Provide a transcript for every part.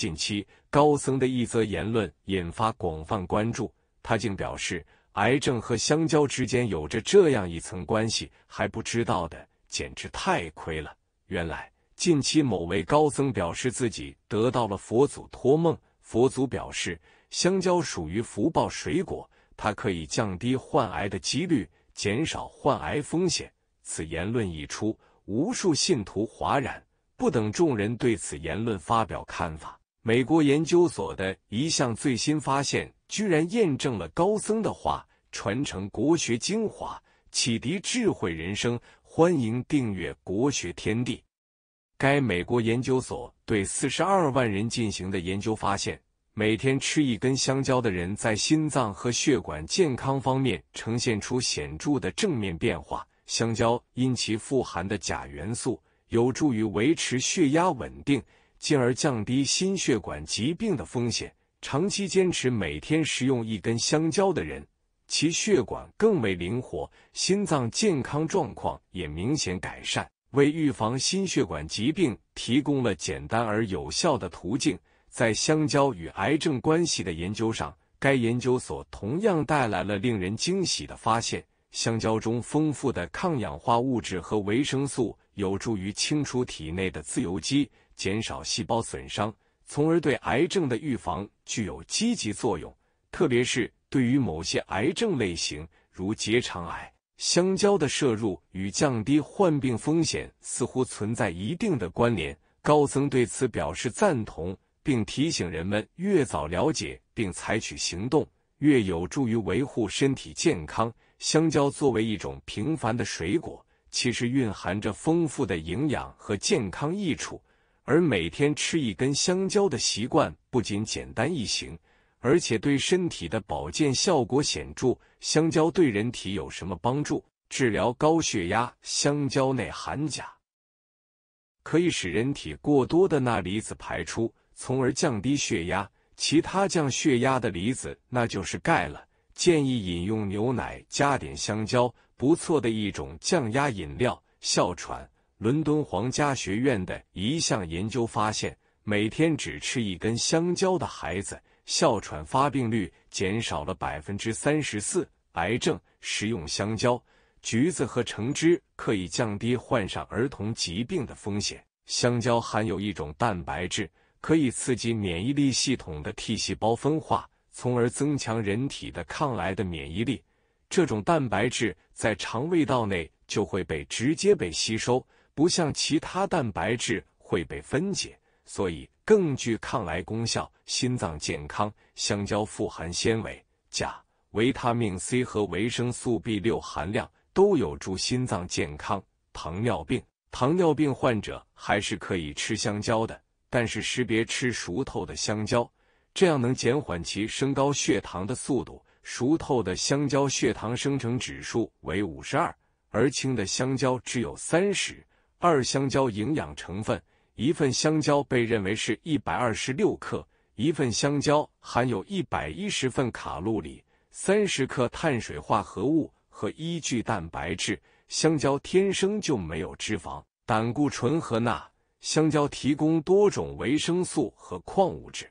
近期高僧的一则言论引发广泛关注，他竟表示癌症和香蕉之间有着这样一层关系，还不知道的简直太亏了。原来，近期某位高僧表示自己得到了佛祖托梦，佛祖表示香蕉属于福报水果，它可以降低患癌的几率，减少患癌风险。此言论一出，无数信徒哗然。不等众人对此言论发表看法。美国研究所的一项最新发现，居然验证了高僧的话：传承国学精华，启迪智慧人生。欢迎订阅《国学天地》。该美国研究所对四十二万人进行的研究发现，每天吃一根香蕉的人，在心脏和血管健康方面呈现出显著的正面变化。香蕉因其富含的钾元素，有助于维持血压稳定。进而降低心血管疾病的风险。长期坚持每天食用一根香蕉的人，其血管更为灵活，心脏健康状况也明显改善，为预防心血管疾病提供了简单而有效的途径。在香蕉与癌症关系的研究上，该研究所同样带来了令人惊喜的发现：香蕉中丰富的抗氧化物质和维生素，有助于清除体内的自由基。减少细胞损伤，从而对癌症的预防具有积极作用。特别是对于某些癌症类型，如结肠癌，香蕉的摄入与降低患病风险似乎存在一定的关联。高僧对此表示赞同，并提醒人们越早了解并采取行动，越有助于维护身体健康。香蕉作为一种平凡的水果，其实蕴含着丰富的营养和健康益处。而每天吃一根香蕉的习惯不仅简单易行，而且对身体的保健效果显著。香蕉对人体有什么帮助？治疗高血压。香蕉内含钾，可以使人体过多的钠离子排出，从而降低血压。其他降血压的离子那就是钙了。建议饮用牛奶加点香蕉，不错的一种降压饮料。哮喘。伦敦皇家学院的一项研究发现，每天只吃一根香蕉的孩子，哮喘发病率减少了百分之三十四。癌症食用香蕉、橘子和橙汁可以降低患上儿童疾病的风险。香蕉含有一种蛋白质，可以刺激免疫力系统的 T 细胞分化，从而增强人体的抗癌的免疫力。这种蛋白质在肠胃道内就会被直接被吸收。不像其他蛋白质会被分解，所以更具抗癌功效。心脏健康，香蕉富含纤维、钾、维他命 C 和维生素 B 六含量都有助心脏健康。糖尿病，糖尿病患者还是可以吃香蕉的，但是识别吃熟透的香蕉，这样能减缓其升高血糖的速度。熟透的香蕉血糖生成指数为五十二，而青的香蕉只有三十。二香蕉营养成分：一份香蕉被认为是一百二十六克，一份香蕉含有一百一十份卡路里、三十克碳水化合物和一聚蛋白质。香蕉天生就没有脂肪、胆固醇和钠。香蕉提供多种维生素和矿物质，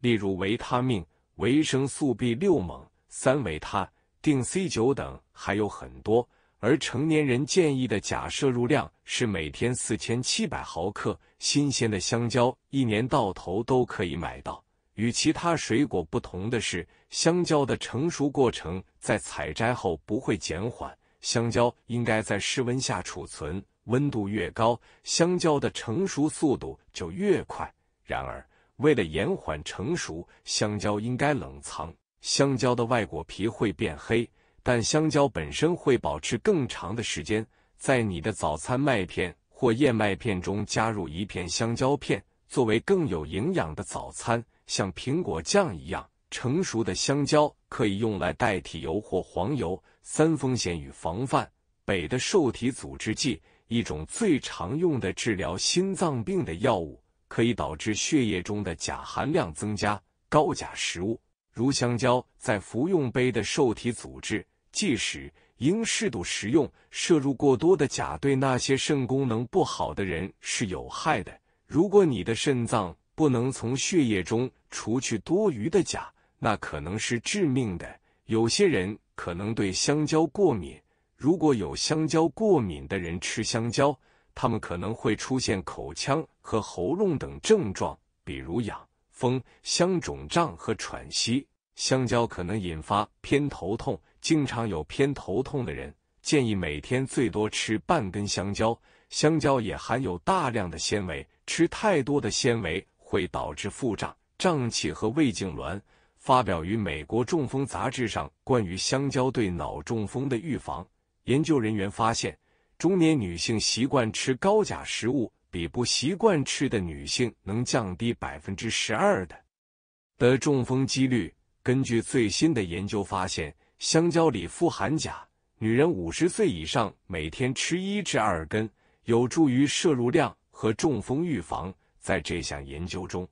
例如维他命、维生素 B 六、锰、三维他定 C 九等，还有很多。而成年人建议的钾摄入量是每天四千七百毫克。新鲜的香蕉一年到头都可以买到。与其他水果不同的是，香蕉的成熟过程在采摘后不会减缓。香蕉应该在室温下储存，温度越高，香蕉的成熟速度就越快。然而，为了延缓成熟，香蕉应该冷藏。香蕉的外果皮会变黑。但香蕉本身会保持更长的时间。在你的早餐麦片或燕麦片中加入一片香蕉片，作为更有营养的早餐。像苹果酱一样，成熟的香蕉可以用来代替油或黄油。三风险与防范北的受体阻滞剂，一种最常用的治疗心脏病的药物，可以导致血液中的钾含量增加。高钾食物。如香蕉在服用杯的受体组织，即使应适度食用，摄入过多的钾对那些肾功能不好的人是有害的。如果你的肾脏不能从血液中除去多余的钾，那可能是致命的。有些人可能对香蕉过敏，如果有香蕉过敏的人吃香蕉，他们可能会出现口腔和喉咙等症状，比如痒。风、香肿胀和喘息。香蕉可能引发偏头痛。经常有偏头痛的人，建议每天最多吃半根香蕉。香蕉也含有大量的纤维，吃太多的纤维会导致腹胀、胀气和胃痉挛。发表于《美国中风杂志》上关于香蕉对脑中风的预防。研究人员发现，中年女性习惯吃高钾食物。比不习惯吃的女性能降低百分之十二的得中风几率。根据最新的研究发现，香蕉里富含钾，女人五十岁以上每天吃一至二根，有助于摄入量和中风预防。在这项研究中，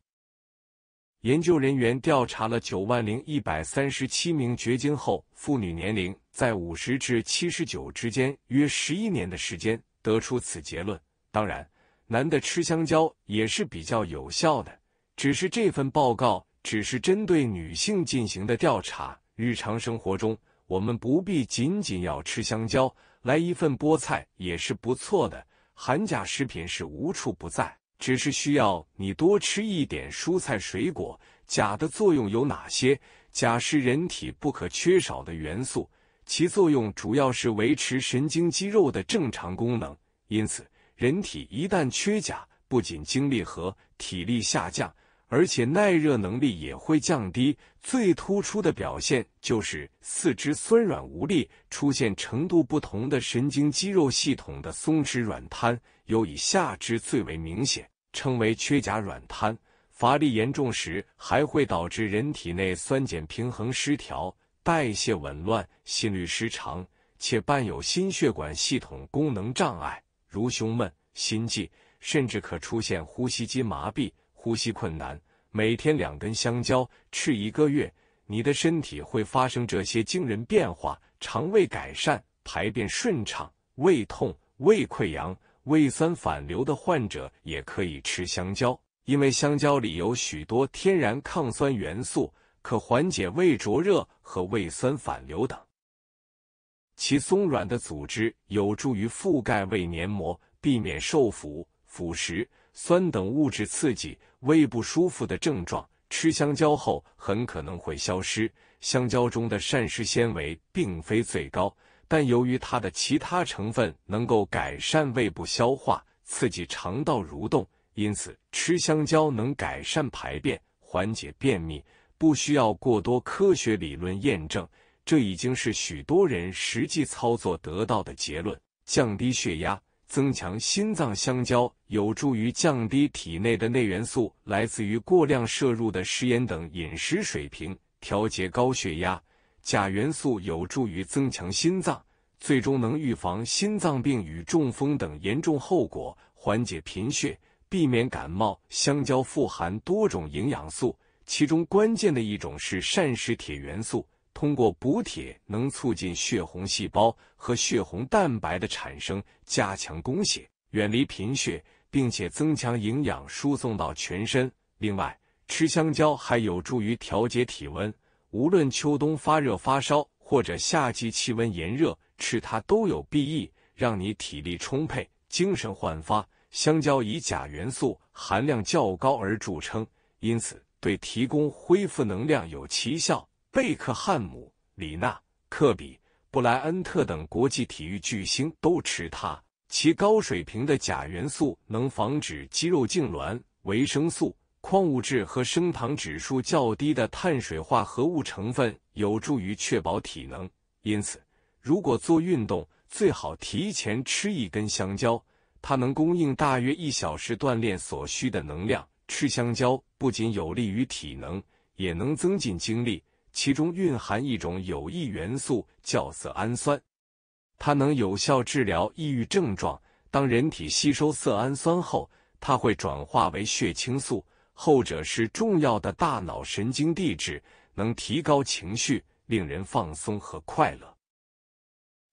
研究人员调查了九万零一百三十七名绝经后妇女，年龄在五十至七十九之间，约十一年的时间，得出此结论。当然。男的吃香蕉也是比较有效的，只是这份报告只是针对女性进行的调查。日常生活中，我们不必仅仅要吃香蕉，来一份菠菜也是不错的。含钾食品是无处不在，只是需要你多吃一点蔬菜水果。钾的作用有哪些？钾是人体不可缺少的元素，其作用主要是维持神经肌肉的正常功能，因此。人体一旦缺钾，不仅精力和体力下降，而且耐热能力也会降低。最突出的表现就是四肢酸软无力，出现程度不同的神经肌肉系统的松弛软瘫，尤以下肢最为明显，称为缺钾软瘫。乏力严重时，还会导致人体内酸碱平衡失调、代谢紊乱、心律失常，且伴有心血管系统功能障碍。如胸闷、心悸，甚至可出现呼吸机麻痹、呼吸困难。每天两根香蕉吃一个月，你的身体会发生这些惊人变化：肠胃改善、排便顺畅、胃痛、胃溃疡、胃酸反流的患者也可以吃香蕉，因为香蕉里有许多天然抗酸元素，可缓解胃灼热和胃酸反流等。其松软的组织有助于覆盖胃黏膜，避免受腐、腐蚀、酸等物质刺激，胃不舒服的症状吃香蕉后很可能会消失。香蕉中的膳食纤维并非最高，但由于它的其他成分能够改善胃部消化、刺激肠道蠕动，因此吃香蕉能改善排便、缓解便秘，不需要过多科学理论验证。这已经是许多人实际操作得到的结论：降低血压，增强心脏；香蕉有助于降低体内的内元素，来自于过量摄入的食盐等饮食水平，调节高血压；钾元素有助于增强心脏，最终能预防心脏病与中风等严重后果，缓解贫血，避免感冒。香蕉富含多种营养素，其中关键的一种是膳食铁元素。通过补铁，能促进血红细胞和血红蛋白的产生，加强供血，远离贫血，并且增强营养输送到全身。另外，吃香蕉还有助于调节体温，无论秋冬发热发烧，或者夏季气温炎热，吃它都有裨益，让你体力充沛，精神焕发。香蕉以钾元素含量较高而著称，因此对提供恢复能量有奇效。贝克汉姆、李娜、科比、布莱恩特等国际体育巨星都吃它。其高水平的钾元素能防止肌肉痉挛，维生素、矿物质和升糖指数较低的碳水化合物成分有助于确保体能。因此，如果做运动，最好提前吃一根香蕉，它能供应大约一小时锻炼所需的能量。吃香蕉不仅有利于体能，也能增进精力。其中蕴含一种有益元素，叫色氨酸，它能有效治疗抑郁症状。当人体吸收色氨酸后，它会转化为血清素，后者是重要的大脑神经递质，能提高情绪，令人放松和快乐。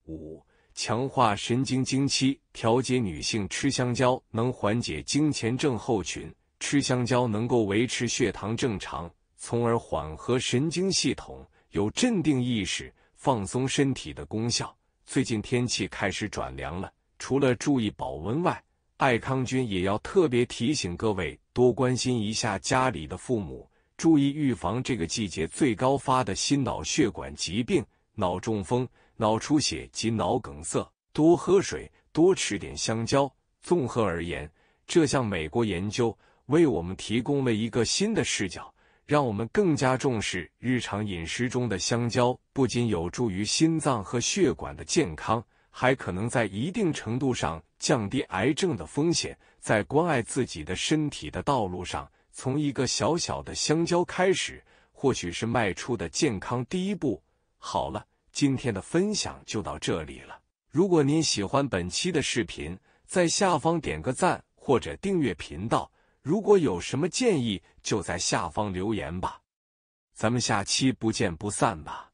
五、强化神经经期调节，女性吃香蕉能缓解经前症候群，吃香蕉能够维持血糖正常。从而缓和神经系统，有镇定意识、放松身体的功效。最近天气开始转凉了，除了注意保温外，爱康君也要特别提醒各位多关心一下家里的父母，注意预防这个季节最高发的心脑血管疾病——脑中风、脑出血及脑梗塞。多喝水，多吃点香蕉。综合而言，这项美国研究为我们提供了一个新的视角。让我们更加重视日常饮食中的香蕉，不仅有助于心脏和血管的健康，还可能在一定程度上降低癌症的风险。在关爱自己的身体的道路上，从一个小小的香蕉开始，或许是迈出的健康第一步。好了，今天的分享就到这里了。如果您喜欢本期的视频，在下方点个赞或者订阅频道。如果有什么建议，就在下方留言吧，咱们下期不见不散吧。